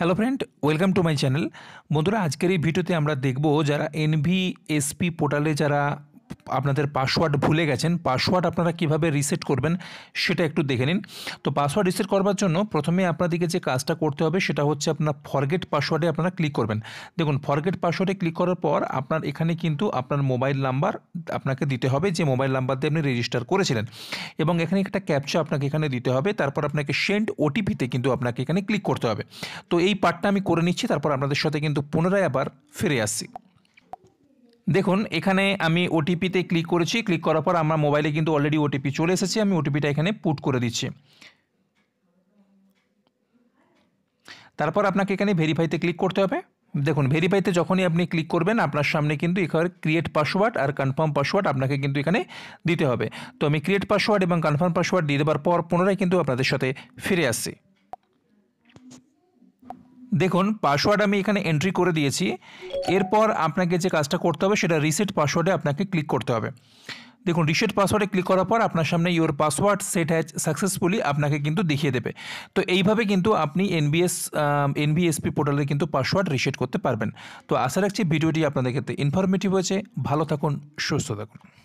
hello friend welcome to my channel বন্ধুরা আজকের এই ভিডিওতে আমরা দেখব যারা এনভিএসপি পোর্টালে যারা আপনাদের পাসওয়ার্ড ভুলে গেছেন পাসওয়ার্ড আপনারা কিভাবে রিসেট করবেন সেটা একটু দেখে নিন তো পাসওয়ার্ড রিসেট করবার জন্য প্রথমে আপনাদেরকে যে কাজটা করতে হবে সেটা হচ্ছে আপনার ফরগেট পাসওয়ার্ডে আপনারা ক্লিক করবেন দেখুন ফরগেট পাসওয়ার্ডে ক্লিক করার পর আপনার এখানে কিন্তু আপনার মোবাইল নাম্বার আপনাকে দিতে হবে যে মোবাইল নাম্বার দিয়ে আপনি রেজিস্টার করেছিলেন এবং এখানে একটা ক্যাপচা আপনাকে এখানে দিতে হবে তারপর আপনাকে সেন্ড ওটিপিতে কিন্তু আপনাকে এখানে ক্লিক করতে হবে তো এই পার্টটা আমি করে নিচ্ছি তারপর আপনাদের সাথে কিন্তু পুনরায় আবার ফিরে আসছি দেখুন এখানে আমি ওটিপিতে ক্লিক করেছি ক্লিক করার পর আমার মোবাইলে কিন্তু অলরেডি ওটিপি চলে এসেছে আমি ওটিপিটা এখানে পুট করে দিচ্ছি তারপর আপনাকে এখানে ভেরিফাইতে ক্লিক করতে হবে দেখুন ভেরিফাইতে যখনই আপনি ক্লিক করবেন আপনার সামনে কিন্তু এখানে ক্রিয়েট পাসওয়ার্ড আর কনফার্ম পাসওয়ার্ড আপনাকে কিন্তু এখানে দিতে হবে তো আমি ক্রিয়েট পাসওয়ার্ড এবং কনফার্ম পাসওয়ার্ড দিয়ে দেওয়ার পর পুনরায় কিন্তু আপনাদের সাথে ফিরে আসছি দেখুন পাসওয়ার্ড আমি এখানে এন্ট্রি করে দিয়েছি এরপর আপনাকে যে কাজটা করতে হবে সেটা রিসেট পাসওয়ার্ডে আপনাকে ক্লিক করতে হবে দেখুন রিসেট পাসওয়ার্ডে ক্লিক করার পর আপনার সামনে your password set has successfully আপনাকে কিন্তু দেখিয়ে দেবে তো এইভাবে কিন্তু আপনি এনবিএস এনবিএসপি পোর্টালে কিন্তু পাসওয়ার্ড রিসেট করতে পারবেন তো আশা রাখছি ভিডিওটি আপনাদের ক্ষেত্রে ইনফরমেটিভ হয়েছে ভালো থাকুন সুস্থ থাকুন